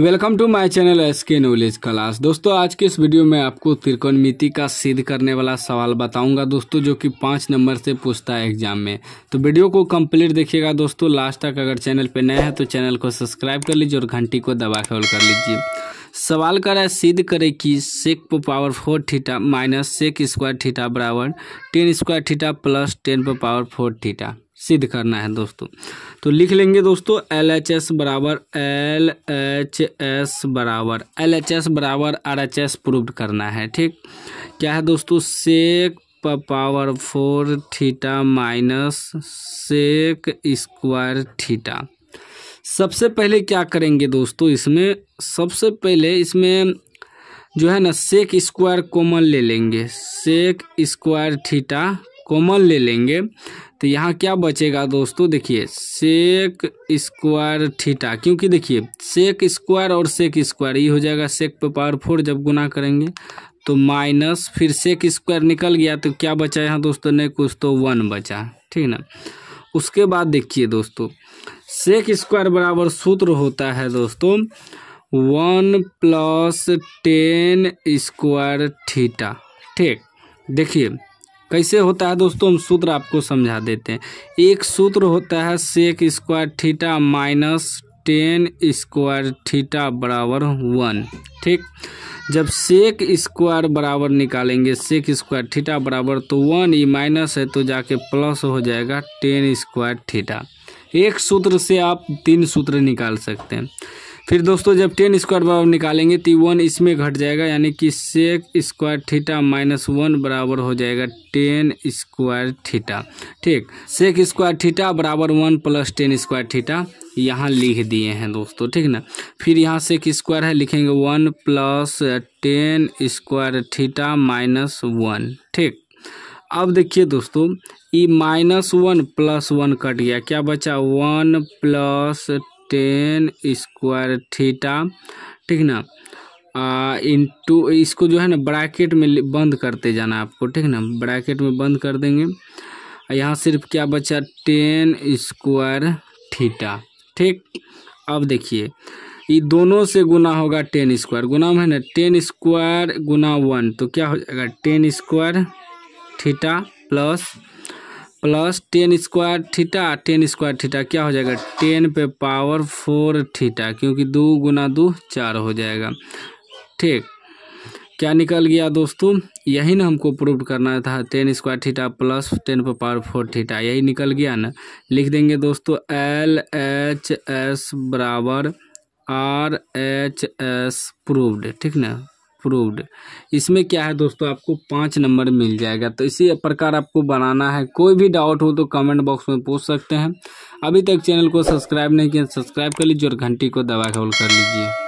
welcome to my channel S K knowledge class दोस्तों आज के इस वीडियो में आपको त्रिकोणमिति का सिद्ध करने वाला सवाल बताऊंगा दोस्तों जो कि पाँच नंबर से पूछता है एग्जाम में तो वीडियो को कंप्लीट देखिएगा दोस्तों लास्ट तक अगर चैनल पर नया है तो चैनल को सब्सक्राइब कर लीजिए और घंटी को दबा के ऑल कर लीजिए सवाल कर रहा है सिद्ध करें कि सेक पर power four theta minus sec square theta बराबर tan square theta plus tan पर पावर फोर थीटा सिद्ध करना है दोस्तों तो लिख लेंगे दोस्तों एल एच एस बराबर एल एच एस बराबर एल एच एस बराबर आर एच एस प्रूव करना है ठीक क्या है दोस्तों sec power four theta minus sec square theta सबसे पहले क्या करेंगे दोस्तों इसमें सबसे पहले इसमें जो है ना सेक स्क्वायर कॉमन ले लेंगे सेक स्क्वायर थीटा कॉमन ले लेंगे तो यहाँ क्या बचेगा दोस्तों देखिए सेक स्क्वायर थीटा क्योंकि देखिए सेक स्क्वायर और सेक स्क्वायर ये हो जाएगा सेक पे पावर फोर जब गुना करेंगे तो माइनस फिर सेक स्क्वायर निकल गया तो क्या बचा यहाँ दोस्तों नहीं कुछ तो वन बचा ठीक ना उसके बाद देखिए दोस्तों सेक स्क्वायर बराबर सूत्र होता है दोस्तों one plus tan square theta ठीक देखिए कैसे होता है दोस्तों हम सूत्र आपको समझा देते हैं एक सूत्र होता है sec square theta minus tan square theta बराबर वन ठीक जब सेक स्क्वायर बराबर निकालेंगे सेक स्क्वायर थीटा बराबर तो वन ई माइनस है तो जाके प्लस हो जाएगा टेन स्क्वायर थीटा एक सूत्र से आप तीन सूत्र निकाल सकते हैं फिर दोस्तों जब टेन स्क्वायर बराबर निकालेंगे तो वन इसमें घट जाएगा यानी कि sec square theta minus one बराबर हो जाएगा टेन स्क्वायर थीटा ठीक सेक स्क्वायर थीटा बराबर one plus tan square theta यहाँ लिख दिए हैं दोस्तों ठीक ना फिर यहाँ सेक स्क्वायर है लिखेंगे one plus tan square theta minus one ठीक अब देखिए दोस्तों ये minus one plus one cut गया क्या बचा one plus tan square theta ठीक ना आ, टू इसको जो है ना ब्रैकेट में बंद करते जाना आपको ठीक ना ब्रैकेट में बंद कर देंगे यहाँ सिर्फ क्या बचा टेन स्क्वायर थीटा ठीक अब देखिए ये दोनों से गुना होगा टेन स्क्वायर गुना में है ना टेन स्क्वायर गुना वन तो क्या हो जाएगा tan square theta plus plus tan square theta tan square theta क्या हो जाएगा टेन पे पावर फोर थीटा क्योंकि दो गुना दो चार हो जाएगा ठीक क्या निकल गया दोस्तों यही ना हमको प्रूव करना था tan square theta plus tan पे पावर फोर थीटा यही निकल गया ना लिख देंगे दोस्तों एल एच एस बराबर आर एच एस प्रूवड ठीक ना अप्रूव्ड इसमें क्या है दोस्तों आपको पाँच नंबर मिल जाएगा तो इसी प्रकार आपको बनाना है कोई भी डाउट हो तो कमेंट बॉक्स में पूछ सकते हैं अभी तक चैनल को सब्सक्राइब नहीं किया सब्सक्राइब कर लीजिए और घंटी को दबा होल कर लीजिए